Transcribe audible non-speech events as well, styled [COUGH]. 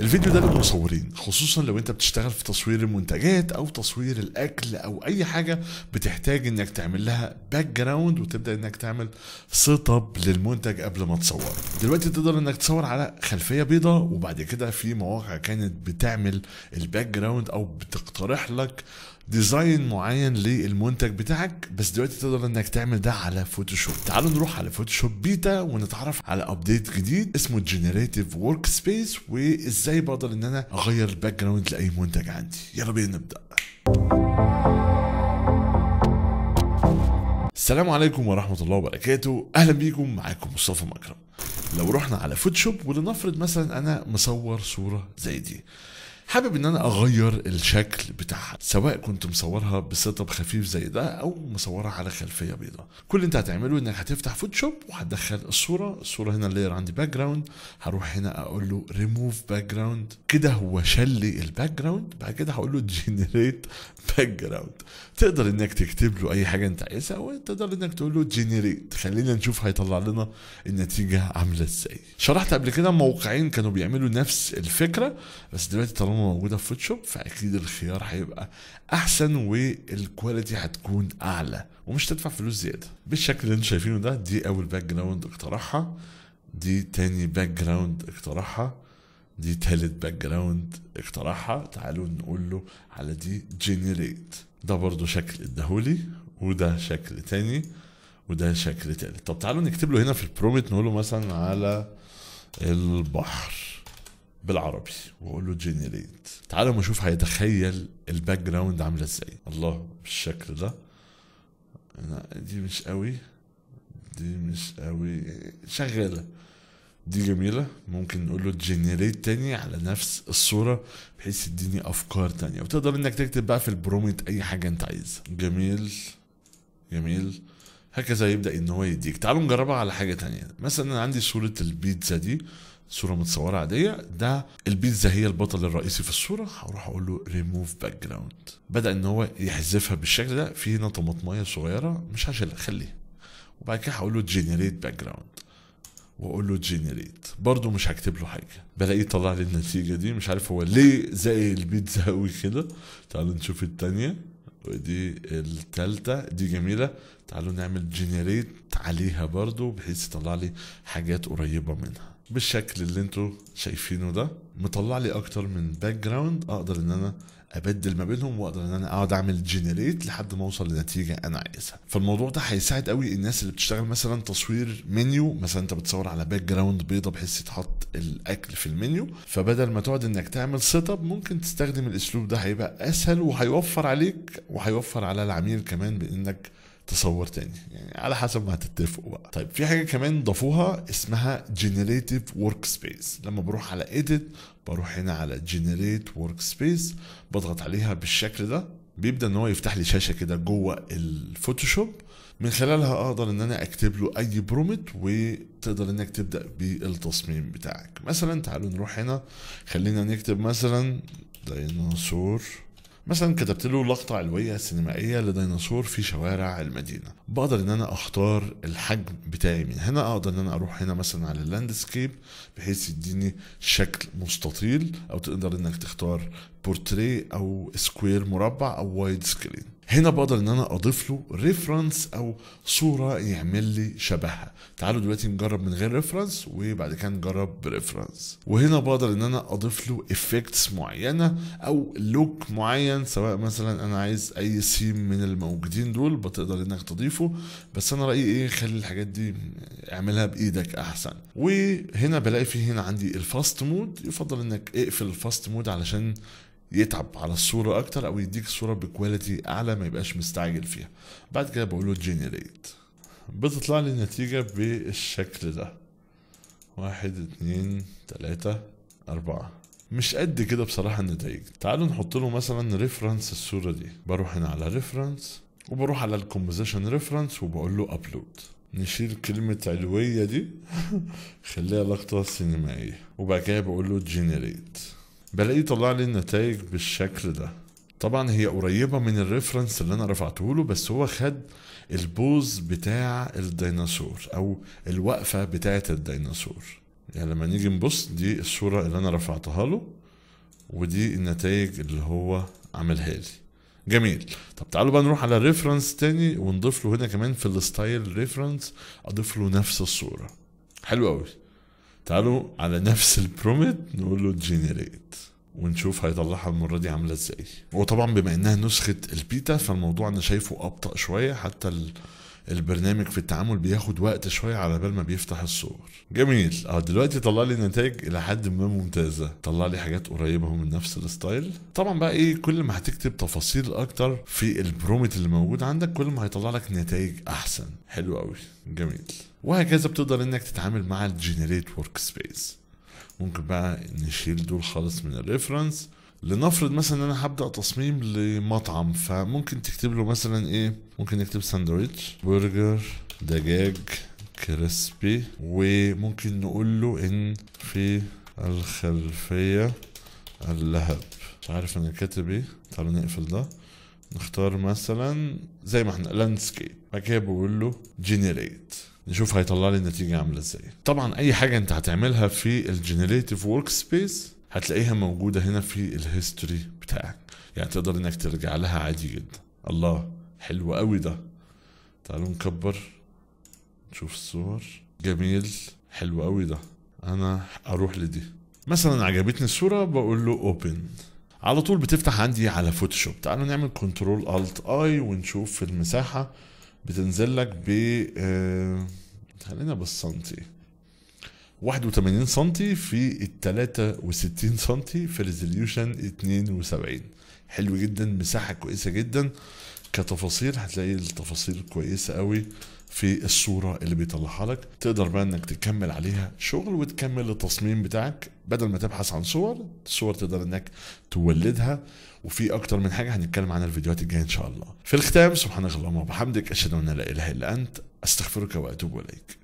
الفيديو ده للمصورين خصوصا لو انت بتشتغل في تصوير المنتجات او تصوير الاكل او اي حاجه بتحتاج انك تعمل لها باك جراوند وتبدا انك تعمل سيت اب للمنتج قبل ما تصور دلوقتي تقدر انك تصور على خلفيه بيضاء وبعد كده في مواقع كانت بتعمل الباك جراوند او بتقترح لك ديزاين معين للمنتج بتاعك بس دلوقتي تقدر انك تعمل ده على فوتوشوب تعالوا نروح على فوتوشوب بيتا ونتعرف على ابديت جديد اسمه جنريتيف ورك سبيس وازاي بقدر ان انا اغير الباك جراوند لاي منتج عندي يلا بينا نبدا السلام عليكم ورحمه الله وبركاته اهلا بيكم معاكم مصطفى مكرم لو رحنا على فوتوشوب ولنفرض مثلا انا مصور صوره زي دي حابب ان انا اغير الشكل بتاعها سواء كنت مصورها بسيت اب خفيف زي ده او مصورها على خلفيه بيضاء كل اللي انت هتعمله انك هتفتح فوتوشوب وهتدخل الصوره الصوره هنا اللي عندي باك جراوند هروح هنا اقول له ريموف باك جراوند كده هو شال لي الباك جراوند بعد كده هقول له جنريت باك جراوند تقدر انك تكتب له اي حاجه انت عايزها وتقدر انك تقول له جنريت خلينا نشوف هيطلع لنا النتيجه عامله ازاي شرحت قبل كده موقعين كانوا بيعملوا نفس الفكره بس دلوقتي طالما موجوده في فوتوشوب فاكيد الخيار هيبقى احسن والكواليتي هتكون اعلى ومش تدفع فلوس زياده بالشكل اللي انتم شايفينه ده دي اول باك جراوند اقترحها دي تاني باك جراوند اقترحها دي تالت باك جراوند اقترحها تعالوا نقول له على دي جنريت ده برضو شكل اداهولي وده شكل تاني وده شكل تالت طب تعالوا نكتب له هنا في البرومت نقول له مثلا على البحر بالعربي واقول له جنريت تعالوا نشوف هيتخيل الباك جراوند عامله ازاي الله بالشكل ده أنا دي مش قوي دي مش قوي شغاله دي جميلة ممكن نقول له جنريت تاني على نفس الصورة بحيث يديني أفكار تانية وتقدر إنك تكتب بقى في البرومت أي حاجة أنت عايزها جميل جميل هكذا يبدأ إن هو يديك تعالوا نجربها على حاجة تانية مثلا أنا عندي صورة البيتزا دي صوره متصوره عاديه ده البيتزا هي البطل الرئيسي في الصوره هروح اقول له ريموف باك جراوند بدا ان هو يحذفها بالشكل ده في هنا طماطميه صغيره مش هشيلها خليها وبعد كده هقول له جينيريت باك جراوند واقول له جينيريت برضه مش هكتب له حاجه بلاقيه طلع لي النتيجه دي مش عارف هو ليه زي البيتزا قوي كده تعالوا نشوف الثانيه ودي الثالثه دي جميلة تعالوا نعمل جينيريت عليها برضه بحيث يطلع لي حاجات قريبة منها بالشكل اللي انتوا شايفينه ده مطلع لي اكتر من باك جراوند اقدر ان انا ابدل ما بينهم واقدر ان انا اقعد اعمل جنريت لحد ما اوصل لنتيجه انا عايزها فالموضوع ده هيساعد قوي الناس اللي بتشتغل مثلا تصوير منيو مثلا انت بتصور على باك جراوند بيضه بحيث يتحط الاكل في المنيو فبدل ما تقعد انك تعمل سيت اب ممكن تستخدم الاسلوب ده هيبقى اسهل وهيوفر عليك وهيوفر على العميل كمان بانك تصور تاني يعني على حسب ما هتتفقوا بقى طيب في حاجه كمان ضافوها اسمها جينيريتيف ورك سبيس لما بروح على ايديت بروح هنا على جينيريت ورك سبيس بضغط عليها بالشكل ده بيبدا ان هو يفتح لي شاشه كده جوه الفوتوشوب من خلالها اقدر ان انا اكتب له اي برومت وتقدر انك تبدا بالتصميم بتاعك مثلا تعالوا نروح هنا خلينا نكتب مثلا ديناصور مثلا كتبت له لقطه علوية سينمائيه لديناصور في شوارع المدينه بقدر ان انا اختار الحجم بتاعي من هنا اقدر ان انا اروح هنا مثلا على اللاندسكيب بحيث يديني شكل مستطيل او تقدر انك تختار بورتريه او سكوير مربع او وايد سكرين هنا بقدر ان انا اضيف له ريفرنس او صوره يعمل لي شبهها تعالوا دلوقتي نجرب من غير ريفرنس وبعد كده نجرب بريفرنس وهنا بقدر ان انا اضيف له افكتس معينه او لوك معين سواء مثلا انا عايز اي سيم من الموجودين دول بتقدر انك تضيفه بس انا رايي ايه خلي الحاجات دي اعملها بايدك احسن وهنا بلاقي فيه هنا عندي الفاست مود يفضل انك اقفل الفاست مود علشان يتعب على الصورة أكتر أو يديك صورة بكواليتي أعلى ما يبقاش مستعجل فيها بعد كده بقول له جينيريت بتطلع لي النتيجة بالشكل ده واحد اتنين تلاتة أربعة مش قد كده بصراحة النتائج تعالوا نحط له مثلا ريفرنس الصورة دي بروح هنا على ريفرنس وبروح على الكومبوزيشن ريفرنس وبقول له ابلود نشيل كلمة علوية دي [LAUGHS] خليها لقطة سينمائية وبعد كده بقول له جينيريت بلاقيه طلع لي النتائج بالشكل ده طبعا هي قريبه من الريفرنس اللي انا رفعته له بس هو خد البوز بتاع الديناصور او الوقفه بتاعه الديناصور يعني لما نيجي نبص دي الصوره اللي انا رفعتها له ودي النتائج اللي هو عاملها لي جميل طب تعالوا بقى نروح على ريفرنس تاني ونضيف له هنا كمان في الستايل ريفرنس اضيف له نفس الصوره حلو قوي تعالوا على نفس البرومت نقول له جينيريت ونشوف هيطلعها المره دي عامله ازاي وطبعا بما انها نسخه البيتا فالموضوع انا شايفه ابطا شويه حتى البرنامج في التعامل بياخد وقت شويه على بال ما بيفتح الصور جميل اه دلوقتي طلع لي نتائج الى حد ما ممتازه طلع لي حاجات قريبه من نفس الستايل طبعا بقى ايه كل ما هتكتب تفاصيل اكتر في البرومت اللي موجود عندك كل ما هيطلع لك نتائج احسن حلو قوي جميل وهكذا بتقدر انك تتعامل مع الجنريت ورك سبيس ممكن بقى نشيل دول خالص من الريفرنس لنفرض مثلا ان انا هبدا تصميم لمطعم فممكن تكتب له مثلا ايه ممكن نكتب ساندويتش برجر دجاج كريسبي وممكن نقول له ان في الخلفيه اللهب مش عارف انا كاتب ايه تعالوا نقفل ده نختار مثلا زي ما احنا لاندسكيب بعد كده بقول له جينيريت نشوف هيطلع لي النتيجه عامله ازاي طبعا اي حاجه انت هتعملها في الجينيريتيف ورك سبيس هتلاقيها موجودة هنا في الهيستوري بتاعك يعني تقدر انك ترجع لها عادي جدا الله حلو قوي ده تعالوا نكبر نشوف الصور جميل حلو قوي ده انا اروح لدي مثلا عجبتني الصورة بقول له اوبن على طول بتفتح عندي على فوتوشوب تعالوا نعمل كنترول الت اي ونشوف المساحة بتنزل لك ب خلينا آه، بالسنتي 81 سم في 63 سم في ريزوليوشن 72 حلو جدا مساحه كويسه جدا كتفاصيل هتلاقي التفاصيل كويسه قوي في الصوره اللي بيطلعها لك تقدر بقى انك تكمل عليها شغل وتكمل التصميم بتاعك بدل ما تبحث عن صور الصور تقدر انك تولدها وفي اكتر من حاجه هنتكلم عنها الفيديوهات الجايه ان شاء الله في الختام سبحانك اللهم وبحمدك اشهد ان لا اله الا انت استغفرك واتوب اليك